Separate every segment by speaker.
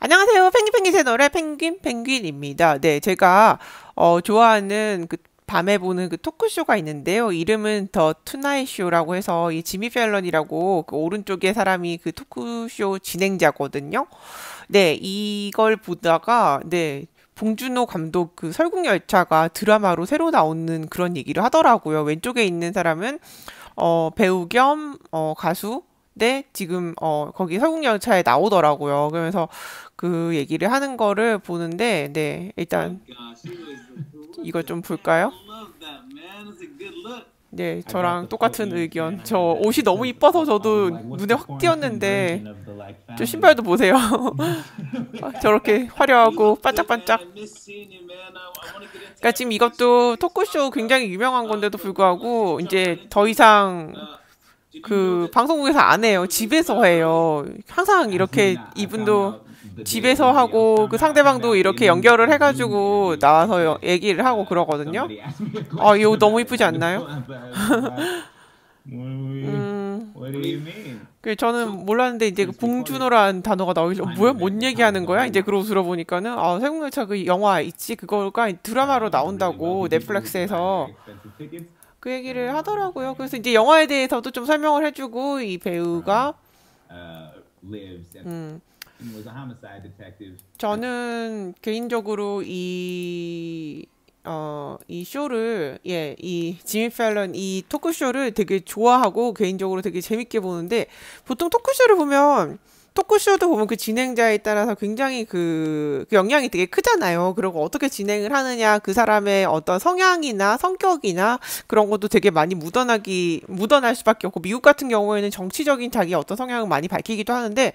Speaker 1: 안녕하세요. 펭귄펭귄의 노래 펭귄 펭귄입니다. 네, 제가 어, 좋아하는 그 밤에 보는 그 토크쇼가 있는데요. 이름은 더 투나잇 쇼라고 해서 이 지미 펠런이라고 그 오른쪽에 사람이 그 토크쇼 진행자거든요. 네, 이걸 보다가 네, 봉준호 감독 그 설국열차가 드라마로 새로 나오는 그런 얘기를 하더라고요. 왼쪽에 있는 사람은 어, 배우 겸 어, 가수 데 지금 어 거기 설국열차에 나오더라고요. 그러면서 그 얘기를 하는 거를 보는데 네 일단 이걸 좀 볼까요? 네, 저랑 똑같은 의견. 저 옷이 너무 이뻐서 저도 눈에 확 띄었는데, 저 신발도 보세요. 저렇게 화려하고 반짝반짝. 그러니까 지금 이것도 토크쇼 굉장히 유명한 건데도 불구하고 이제 더 이상 그 방송국에서 안 해요. 집에서 해요. 항상 이렇게 이분도 집에서 하고 그 상대방도 이렇게 연결을 해가지고 나와서 얘기를 하고 그러거든요. 아, 이거 너무 이쁘지 않나요? 음, 저는 몰랐는데 이제 봉준호란 단어가 나오길래 뭐야 뭔 얘기하는 거야 이제 그러고 들어보니까는 아 세국열차 그 영화 있지 그거가 드라마로 나온다고 넷플릭스에서 그 얘기를 하더라고요. 그래서 이제 영화에 대해서도 좀 설명을 해주고 이 배우가 음, 어, 음. 저는 개인적으로 이 어, 이 쇼를, 예, 이 지미 팰런 이 토크쇼를 되게 좋아하고 개인적으로 되게 재밌게 보는데 보통 토크쇼를 보면 토크쇼도 보면 그 진행자에 따라서 굉장히 그, 그 영향이 되게 크잖아요. 그리고 어떻게 진행을 하느냐, 그 사람의 어떤 성향이나 성격이나 그런 것도 되게 많이 묻어나기, 묻어날 수밖에 없고, 미국 같은 경우에는 정치적인 자기 어떤 성향을 많이 밝히기도 하는데,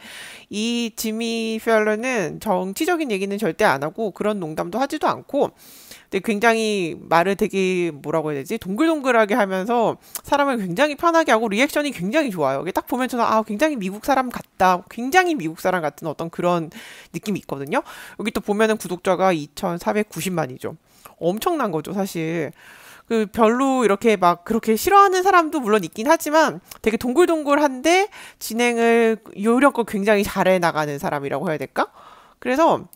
Speaker 1: 이 지미 펠러는 정치적인 얘기는 절대 안 하고, 그런 농담도 하지도 않고, 굉장히 말을 되게 뭐라고 해야 되지 동글동글하게 하면서 사람을 굉장히 편하게 하고 리액션이 굉장히 좋아요. 딱 보면 저는 아 굉장히 미국 사람 같다. 굉장히 미국 사람 같은 어떤 그런 느낌이 있거든요. 여기 또 보면은 구독자가 2,490만이죠. 엄청난 거죠, 사실. 그 별로 이렇게 막 그렇게 싫어하는 사람도 물론 있긴 하지만 되게 동글동글한데 진행을 요령껏 굉장히 잘해 나가는 사람이라고 해야 될까? 그래서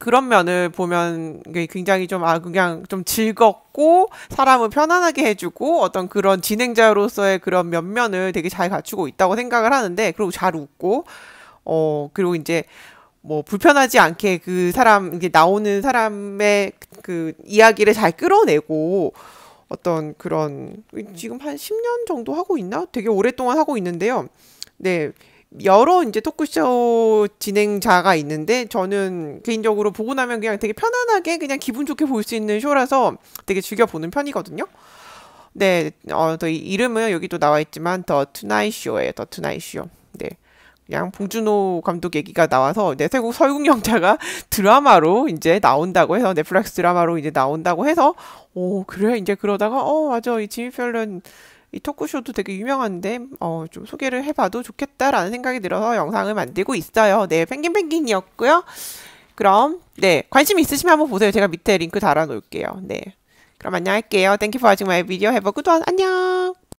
Speaker 1: 그런 면을 보면 굉장히 좀, 아, 그냥 좀 즐겁고 사람을 편안하게 해주고 어떤 그런 진행자로서의 그런 면면을 되게 잘 갖추고 있다고 생각을 하는데 그리고 잘 웃고, 어, 그리고 이제 뭐 불편하지 않게 그 사람, 이게 나오는 사람의 그 이야기를 잘 끌어내고 어떤 그런 지금 한 10년 정도 하고 있나? 되게 오랫동안 하고 있는데요. 네. 여러 이제 토크쇼 진행자가 있는데 저는 개인적으로 보고 나면 그냥 되게 편안하게 그냥 기분 좋게 볼 수 있는 쇼라서 되게 즐겨 보는 편이거든요. 네, 어, 더 이름은 여기도 나와 있지만 더 투나잇 쇼예요. 더 투나잇 쇼. 네. 그냥 봉준호 감독 얘기가 나와서 네, 태국 설국 영자가 드라마로 이제 나온다고 해서 넷플릭스 드라마로 이제 나온다고 해서 오 그래 이제 그러다가 어 맞아 이 지미 펠런 이 토크쇼도 되게 유명한데 어, 좀 소개를 해봐도 좋겠다라는 생각이 들어서 영상을 만들고 있어요. 네, 펭귄펭귄이었고요. 그럼 네, 관심 있으시면 한번 보세요. 제가 밑에 링크 달아놓을게요. 네, 그럼 안녕할게요. Thank you for watching my video. Have a good one. 안녕.